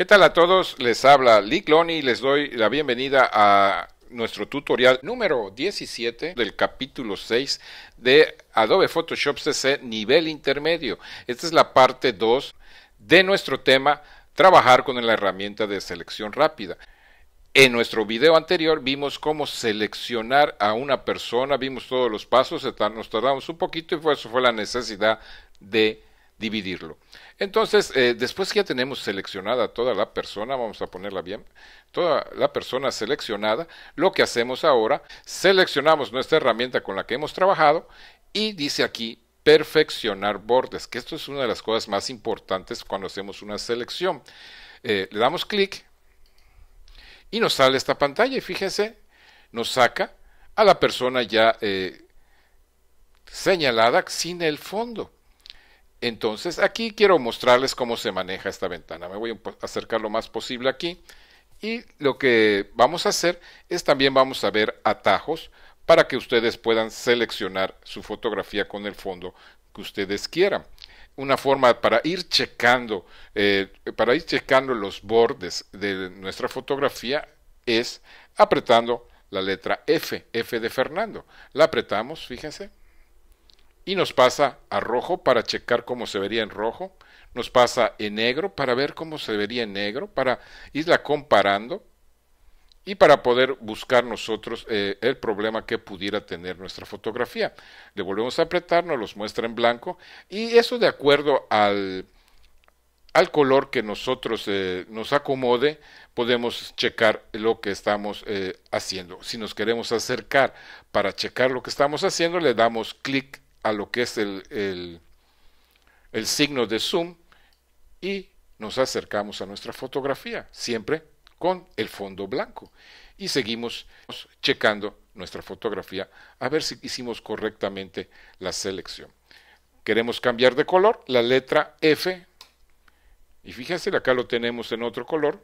¿Qué tal a todos? Les habla Lee Cloney y les doy la bienvenida a nuestro tutorial número 17 del capítulo 6 de Adobe Photoshop CC nivel intermedio. Esta es la parte 2 de nuestro tema trabajar con la herramienta de selección rápida. En nuestro video anterior vimos cómo seleccionar a una persona, vimos todos los pasos, nos tardamos un poquito y eso fue la necesidad de dividirlo. Entonces, eh, después que ya tenemos seleccionada toda la persona, vamos a ponerla bien, toda la persona seleccionada, lo que hacemos ahora, seleccionamos nuestra herramienta con la que hemos trabajado y dice aquí perfeccionar bordes, que esto es una de las cosas más importantes cuando hacemos una selección. Eh, le damos clic y nos sale esta pantalla y fíjense, nos saca a la persona ya eh, señalada sin el fondo. Entonces aquí quiero mostrarles cómo se maneja esta ventana. Me voy a acercar lo más posible aquí. Y lo que vamos a hacer es también vamos a ver atajos para que ustedes puedan seleccionar su fotografía con el fondo que ustedes quieran. Una forma para ir checando, eh, para ir checando los bordes de nuestra fotografía es apretando la letra F, F de Fernando. La apretamos, fíjense, y nos pasa a rojo para checar cómo se vería en rojo, nos pasa en negro para ver cómo se vería en negro, para irla comparando y para poder buscar nosotros eh, el problema que pudiera tener nuestra fotografía. Le volvemos a apretar, nos los muestra en blanco y eso de acuerdo al, al color que nosotros eh, nos acomode, podemos checar lo que estamos eh, haciendo. Si nos queremos acercar para checar lo que estamos haciendo, le damos clic a lo que es el, el, signo de zoom y nos acercamos a nuestra fotografía, siempre con el fondo blanco. Y seguimos checando nuestra fotografía a ver si hicimos correctamente la selección. Queremos cambiar de color la letra F. Y fíjense, acá lo tenemos en otro color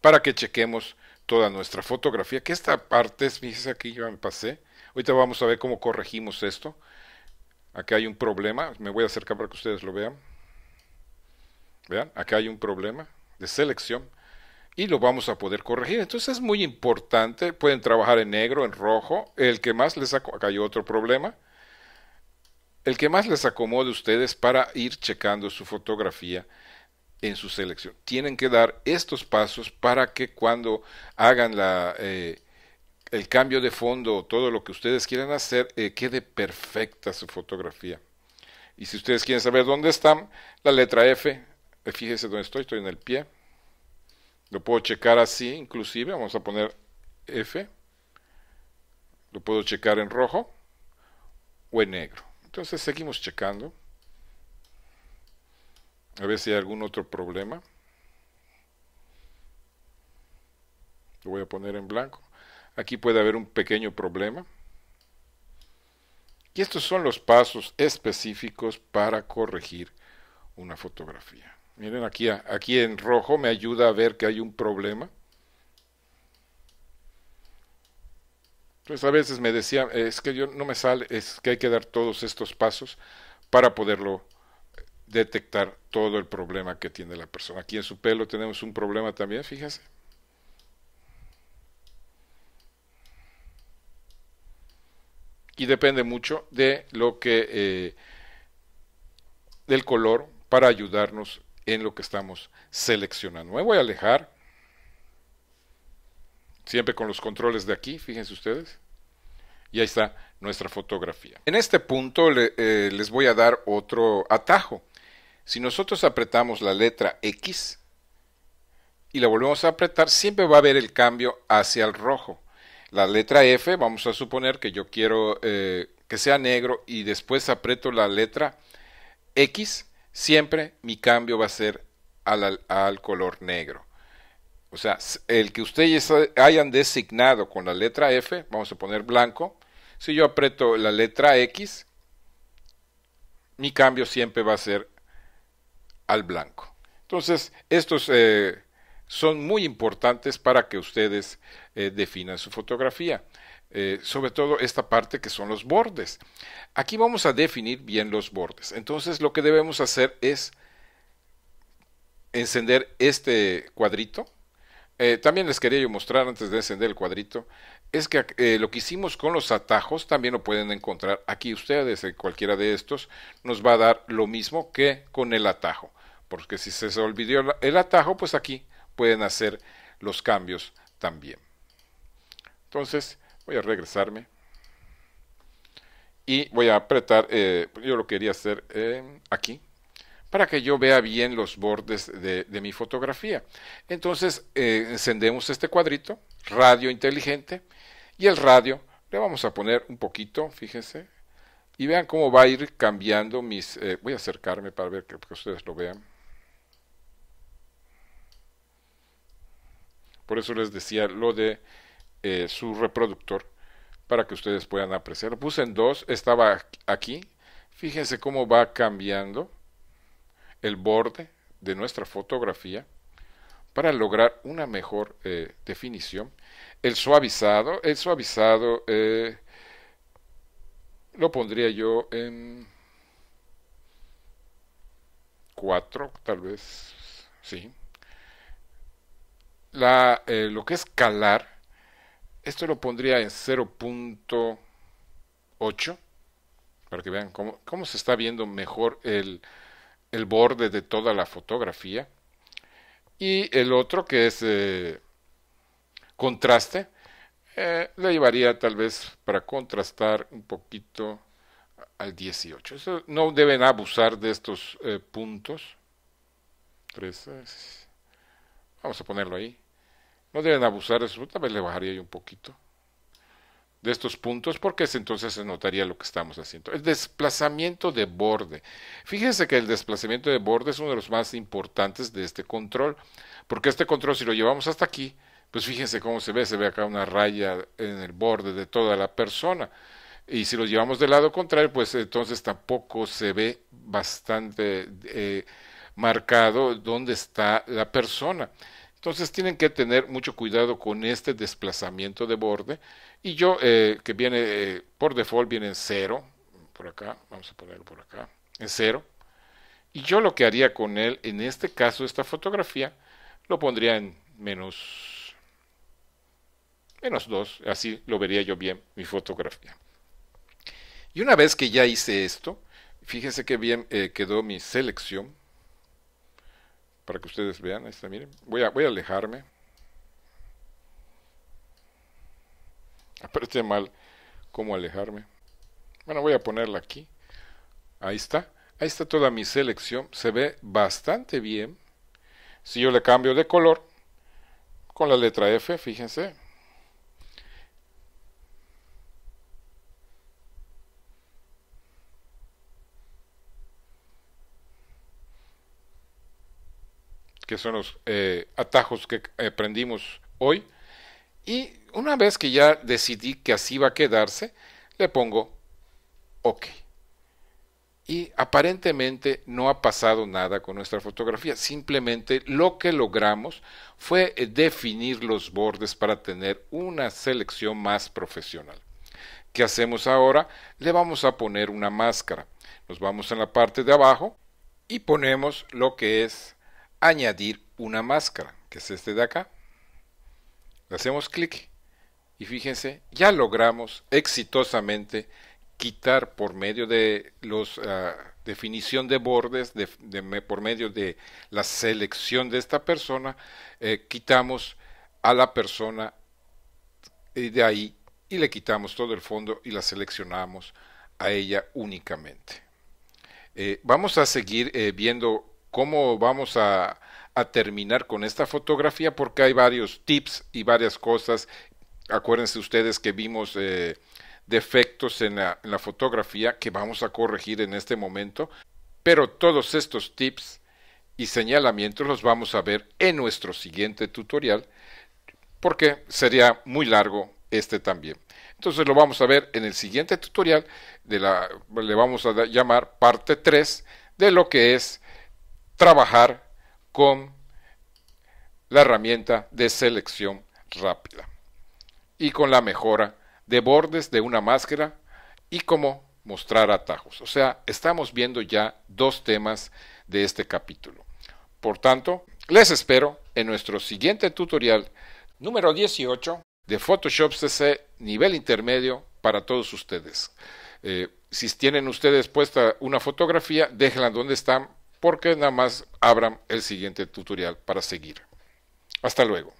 para que chequemos toda nuestra fotografía, que esta parte es, fíjense aquí yo me pasé, ahorita vamos a ver cómo corregimos esto, acá hay un problema, me voy a acercar para que ustedes lo vean, vean, acá hay un problema de selección, y lo vamos a poder corregir. Entonces es muy importante, pueden trabajar en negro, en rojo, el que más les acá hay otro problema, el que más les acomode a ustedes para ir checando su fotografía en su selección. Tienen que dar estos pasos para que cuando hagan la, eh, el cambio de fondo o todo lo que ustedes quieran hacer, eh, quede perfecta su fotografía. Y si ustedes quieren saber dónde están, la letra F, eh, fíjese dónde estoy, estoy en el pie. Lo puedo checar así, inclusive, vamos a poner F. Lo puedo checar en rojo o en negro. Entonces seguimos checando. A ver si hay algún otro problema. Lo voy a poner en blanco. Aquí puede haber un pequeño problema. Y estos son los pasos específicos para corregir una fotografía. Miren aquí, aquí en rojo me ayuda a ver que hay un problema. Entonces a veces me decía, es que yo no me sale, es que hay que dar todos estos pasos para poderlo detectar todo el problema que tiene la persona. Aquí en su pelo tenemos un problema también, fíjense Y depende mucho de lo que eh, del color para ayudarnos en lo que estamos seleccionando. Me voy a alejar siempre con los controles de aquí, fíjense ustedes. Y ahí está nuestra fotografía. En este punto eh, les voy a dar otro atajo. Si nosotros apretamos la letra X y la volvemos a apretar, siempre va a haber el cambio hacia el rojo. La letra F, vamos a suponer que yo quiero eh, que sea negro y después aprieto la letra X, siempre mi cambio va a ser al, color negro. O sea, el que ustedes hayan designado con la letra F, vamos a poner blanco, si yo aprieto la letra X, mi cambio siempre va a ser al blanco. Entonces, estos eh, son muy importantes para que ustedes eh, definan su fotografía. Eh, sobre todo esta parte que son los bordes. Aquí vamos a definir bien los bordes. Entonces lo que debemos hacer es encender este cuadrito. también les quería yo mostrar antes de encender el cuadrito, es que lo que hicimos con los atajos también lo pueden encontrar aquí ustedes cualquiera de estos, nos va a dar lo mismo que con el atajo porque si se olvidó el atajo, pues aquí pueden hacer los cambios también. Entonces voy a regresarme y voy a apretar, eh, yo lo quería hacer eh, aquí, para que yo vea bien los bordes de, mi fotografía. Entonces eh, encendemos este cuadrito, radio inteligente, y el radio le vamos a poner un poquito, fíjense, y vean cómo va a ir cambiando mis... voy a acercarme para ver que ustedes lo vean. Por eso les decía lo de eh, su reproductor para que ustedes puedan apreciar. Lo puse en 2, estaba aquí. Fíjense cómo va cambiando el borde de nuestra fotografía para lograr una mejor eh, definición. El suavizado, el suavizado eh, lo pondría yo en 4, tal vez, sí, eh, lo que es calar, esto lo pondría en 0.8, para que vean cómo, se está viendo mejor el, borde de toda la fotografía. Y el otro que es eh, contraste, eh, le llevaría tal vez para contrastar un poquito al 18. no deben abusar de estos puntos. Vamos a ponerlo ahí. No deben abusar de eso, tal vez le bajaría yo un poquito de estos puntos porque entonces se notaría lo que estamos haciendo. El desplazamiento de borde. Fíjense que el desplazamiento de borde es uno de los más importantes de este control, porque este control si lo llevamos hasta aquí, pues fíjense cómo se ve, se ve acá una raya en el borde de toda la persona. Y si lo llevamos del lado contrario, pues entonces tampoco se ve bastante eh, marcado dónde está la persona. Entonces tienen que tener mucho cuidado con este desplazamiento de borde. Y yo, eh, que viene, eh, por default viene en cero, por acá, vamos a ponerlo por acá, en cero. Y yo lo que haría con él, en este caso, esta fotografía, lo pondría en menos, menos 2, así lo vería yo bien mi fotografía. Y una vez que ya hice esto, fíjense que bien eh, quedó mi selección, para que ustedes vean. está, miren. Voy a, voy a alejarme. Aparece ah, mal cómo alejarme. Bueno, voy a ponerla aquí. Ahí está. Ahí está toda mi selección. Se ve bastante bien. Si yo le cambio de color con la letra F, fíjense, que son los eh, atajos que aprendimos eh, hoy. Y una vez que ya decidí que así va a quedarse, le pongo OK. Y aparentemente no ha pasado nada con nuestra fotografía. Simplemente lo que logramos fue eh, definir los bordes para tener una selección más profesional. ¿Qué hacemos ahora? Le vamos a poner una máscara. Nos vamos en la parte de abajo y ponemos lo que es añadir una máscara, que es este de acá. Le hacemos clic y fíjense, ya logramos exitosamente quitar por medio de los ah, definición de bordes, de, por medio de la selección de esta persona, eh, quitamos a la persona eh, de ahí y le quitamos todo el fondo y la seleccionamos a ella únicamente. Eh, vamos a seguir viendo cómo vamos a, terminar con esta fotografía porque hay varios tips y varias cosas. Acuérdense ustedes que vimos eh, defectos en la, fotografía que vamos a corregir en este momento, pero todos estos tips y señalamientos los vamos a ver en nuestro siguiente tutorial porque sería muy largo este también. Entonces lo vamos a ver en el siguiente tutorial, le vamos a llamar parte 3 de lo que es trabajar con la herramienta de selección rápida y con la mejora de bordes de una máscara y cómo mostrar atajos. O sea, estamos viendo ya dos temas de este capítulo. Por tanto, les espero en nuestro siguiente tutorial número 18 de Photoshop CC nivel intermedio para todos ustedes. Eh, si tienen ustedes puesta una fotografía, déjenla donde están porque nada más abran el siguiente tutorial para seguir. Hasta luego.